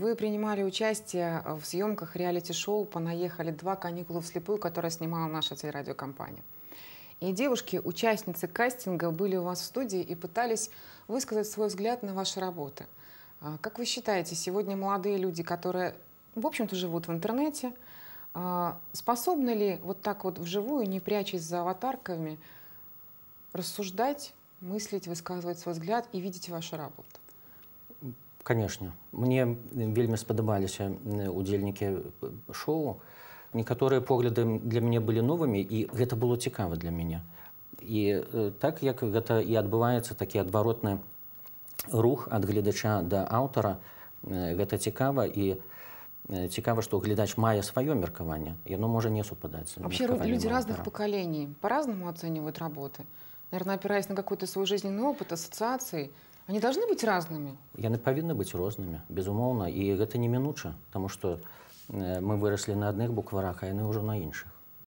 Вы принимали участие э, в съемках реалити-шоу «Понаехали два каникулы вслепую», которое снимала наша телерадиокомпания. И девушки, участницы кастинга, были у вас в студии и пытались высказать свой взгляд на ваши работы. А, как вы считаете, сегодня молодые люди, которые, в общем-то, живут в интернете, а, способны ли вот так вот вживую, не прячась за аватарками, рассуждать, мыслить, высказывать свой взгляд и видеть ваши работы? Конечно, мне вельмі спадабаліся удзельнікі шоу некаторыя погляды для мяне былі новымі і гэта было цікава для мяне і э, так як гэта і адбываецца такі адваротны рух ад гледача да аўтара гэта цікава і у цікава што глядач мае сваё меркаванне яно можа не супадаць вообще люди разных поколений по-разному оценивают работы наверное опираясь на какой-то свой жизненный опыт ассоциаций они должны быть разными? Яны быть разными рознымі, и это не немінуча, потому что э, мы выросли на одних букварах, а яны уже на іншых.